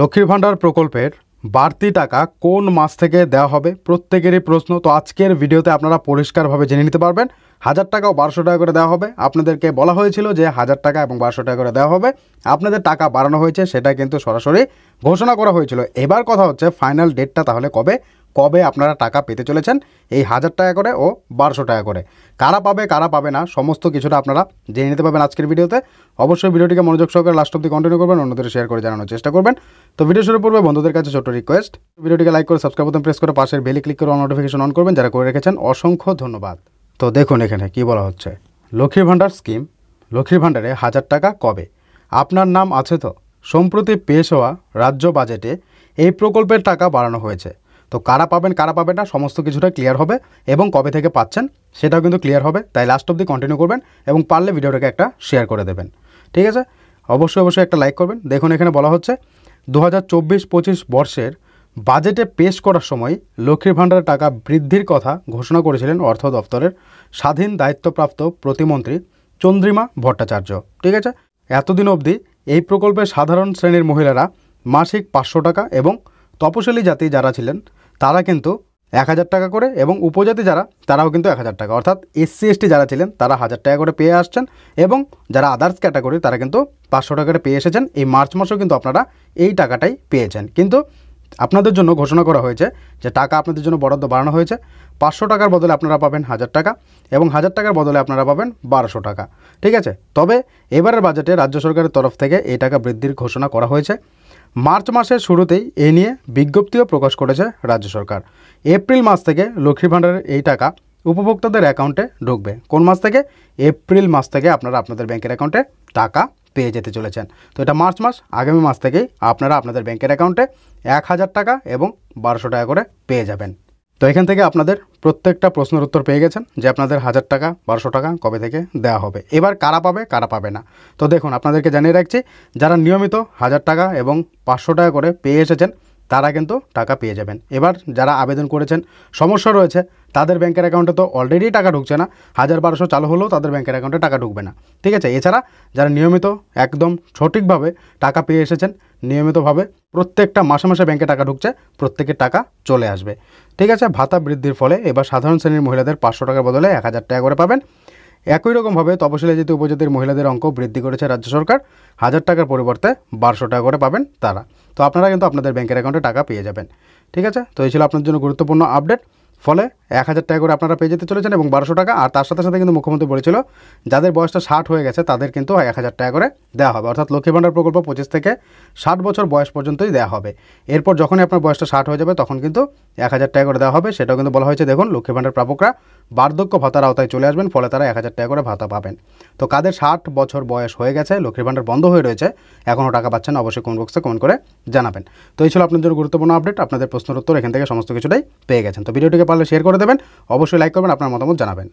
লক্ষ্মীর ভাণ্ডার প্রকল্পের বাড়তি টাকা কোন মাস থেকে দেওয়া হবে প্রত্যেকেরই প্রশ্ন তো আজকের ভিডিওতে আপনারা পরিষ্কারভাবে জেনে নিতে পারবেন হাজার টাকা ও বারোশো টাকা করে দেওয়া হবে আপনাদেরকে বলা হয়েছিল যে হাজার টাকা এবং বারোশো টাকা করে দেওয়া হবে আপনাদের টাকা বাড়ানো হয়েছে সেটা কিন্তু সরাসরি ঘোষণা করা হয়েছিল এবার কথা হচ্ছে ফাইনাল ডেটটা তাহলে কবে কবে আপনারা টাকা পেতে চলেছেন এই হাজার টাকা করে ও বারোশো টাকা করে কারা পাবে কারা পাবে না সমস্ত কিছুটা আপনারা জেনে নিতে পারবেন আজকের ভিডিওতে অবশ্যই ভিডিওটিকে মনোযোগ সহকারে লাস্ট অব্দি কন্টিনিউ করবেন অন্যদের শেয়ার করে জানানোর চেষ্টা করবেন তো ভিডিও শুরু করবে বন্ধুদের কাছে ছোট রিকোয়েস্ট ভিডিওটিকে লাইক করে সাবস্ক্রাইব বাটন প্রেস করে পাশের বেলি ক্লিক করে নোটিফিকেশন অন করবেন যারা করে রেখেছেন অসংখ্য ধন্যবাদ তো দেখুন এখানে কি বলা হচ্ছে লক্ষ্মীর ভাণ্ডার স্কিম লক্ষ্মীর ভাণ্ডারে হাজার টাকা কবে আপনার নাম আছে তো সম্প্রতি পেশ হওয়া রাজ্য বাজেটে এই প্রকল্পের টাকা বাড়ানো হয়েছে তো কারা পাবেন কারা পাবেন না সমস্ত কিছুটা ক্লিয়ার হবে এবং কবে থেকে পাচ্ছেন সেটাও কিন্তু ক্লিয়ার হবে তাই লাস্ট অবধি কন্টিনিউ করবেন এবং পারলে ভিডিওটাকে একটা শেয়ার করে দেবেন ঠিক আছে অবশ্যই অবশ্যই একটা লাইক করবেন দেখুন এখানে বলা হচ্ছে দু হাজার বর্ষের বাজেটে পেশ করার সময় লক্ষ্মীর ভাণ্ডারের টাকা বৃদ্ধির কথা ঘোষণা করেছিলেন অর্থ দপ্তরের স্বাধীন দায়িত্বপ্রাপ্ত প্রতিমন্ত্রী চন্দ্রিমা ভট্টাচার্য ঠিক আছে এতদিন অবধি এই প্রকল্পে সাধারণ শ্রেণীর মহিলারা মাসিক পাঁচশো টাকা এবং তপশিলি জাতি যারা ছিলেন তারা কিন্তু এক হাজার টাকা করে এবং উপজাতি যারা তারাও কিন্তু এক হাজার টাকা অর্থাৎ এসসি এসটি যারা ছিলেন তারা হাজার টাকা করে পেয়ে আসছেন এবং যারা আদার্স ক্যাটাগরি তারা কিন্তু পাঁচশো টাকা করে পেয়ে এসেছেন এই মার্চ মাসেও কিন্তু আপনারা এই টাকাটাই পেয়েছেন কিন্তু আপনাদের জন্য ঘোষণা করা হয়েছে যে টাকা আপনাদের জন্য বরাদ্দ বাড়ানো হয়েছে পাঁচশো টাকার বদলে আপনারা পাবেন হাজার টাকা এবং হাজার টাকার বদলে আপনারা পাবেন বারোশো টাকা ঠিক আছে তবে এবারের বাজেটে রাজ্য সরকারের তরফ থেকে এই টাকা বৃদ্ধির ঘোষণা করা হয়েছে মার্চ মাসের শুরুতেই এ নিয়ে বিজ্ঞপ্তিও প্রকাশ করেছে রাজ্য সরকার এপ্রিল মাস থেকে লক্ষ্মীর ভাণ্ডারের এই টাকা উপভোক্তাদের অ্যাকাউন্টে ঢুকবে কোন মাস থেকে এপ্রিল মাস থেকে আপনারা আপনাদের ব্যাংকের অ্যাকাউন্টে টাকা পেয়ে যেতে চলেছেন তো এটা মার্চ মাস আগামী মাস থেকেই আপনারা আপনাদের ব্যাংকের অ্যাকাউন্টে এক হাজার টাকা এবং বারোশো টাকা করে পেয়ে যাবেন তো এখান থেকে আপনাদের প্রত্যেকটা প্রশ্নের উত্তর পেয়ে গেছেন যে আপনাদের হাজার টাকা বারোশো টাকা কবে থেকে দেওয়া হবে এবার কারা পাবে কারা পাবে না তো দেখুন আপনাদেরকে জানিয়ে রাখছি যারা নিয়মিত হাজার টাকা এবং পাঁচশো টাকা করে পেয়ে এসেছেন তারা কিন্তু টাকা পেয়ে যাবেন এবার যারা আবেদন করেছেন সমস্যা রয়েছে তাদের ব্যাংকের অ্যাকাউন্টে তো অলরেডি টাকা ঢুকছে না হাজার বারোশো চালু হলেও তাদের ব্যাংকের অ্যাকাউন্টে টাকা ঢুকবে না ঠিক আছে এছাড়া যারা নিয়মিত একদম সঠিকভাবে টাকা পেয়ে এসেছেন নিয়মিতভাবে প্রত্যেকটা মাসে মাসে ব্যাংকে টাকা ঢুকছে প্রত্যেকের টাকা চলে আসবে ঠিক আছে ভাতা বৃদ্ধির ফলে এবার সাধারণ শ্রেণীর মহিলাদের পাঁচশো টাকার বদলে এক হাজার টাকা করে পাবেন একই রকমভাবে তপশিলি জাতি উপজাতির মহিলাদের অঙ্ক বৃদ্ধি করেছে রাজ্য সরকার হাজার টাকার পরিবর্তে বারোশো টাকা করে পাবেন তারা তো আপনারা কিন্তু আপনাদের ব্যাংকের অ্যাকাউন্টে টাকা পেয়ে যাবেন ঠিক আছে তো এই ছিল আপনার জন্য গুরুত্বপূর্ণ আপডেট ফলে এক হাজার টাকা করে আপনারা পেয়ে যেতে চলেছেন এবং বারোশো টাকা আর তার সাথে সাথে কিন্তু মুখ্যমন্ত্রী বলেছিল যাদের বয়সটা ষাট হয়ে গেছে তাদের কিন্তু এক হাজার টাকা করে দেওয়া হবে অর্থাৎ লক্ষ্মী ভাণ্ডার প্রকল্প পঁচিশ থেকে ষাট বছর বয়স পর্যন্তই দেওয়া হবে এরপর যখনই আপনার বয়সটা ষাট হয়ে যাবে তখন কিন্তু এক হাজার টাকা করে দেওয়া হবে সেটাও কিন্তু বলা হয়েছে দেখুন লক্ষ্মী ভাণ্ডার প্রাপকরা বার্ধক্য ভাতার আওতায় চলে আসবেন ফলে তারা এক হাজার টাকা করে ভাতা পাবেন তো কাদের ষাট বছর বয়স হয়ে গেছে লক্ষ্মী ভাণ্ডার বন্ধ হয়ে রয়েছে এখনও টাকা পাচ্ছেন অবশ্যই কমেন্ট বক্সে কমেন্ট করে জানাবেন তো এই ছিল আপনাদের গুরুত্বপূর্ণ আপডেট আপনাদের প্রশ্নের উত্তর এখান থেকে সমস্ত কিছুটাই পেয়ে গেছেন তো ভিডিওটিকে পারলে শেয়ার করে দেবেন অবশ্যই লাইক করবেন আপনার মতামত জানাবেন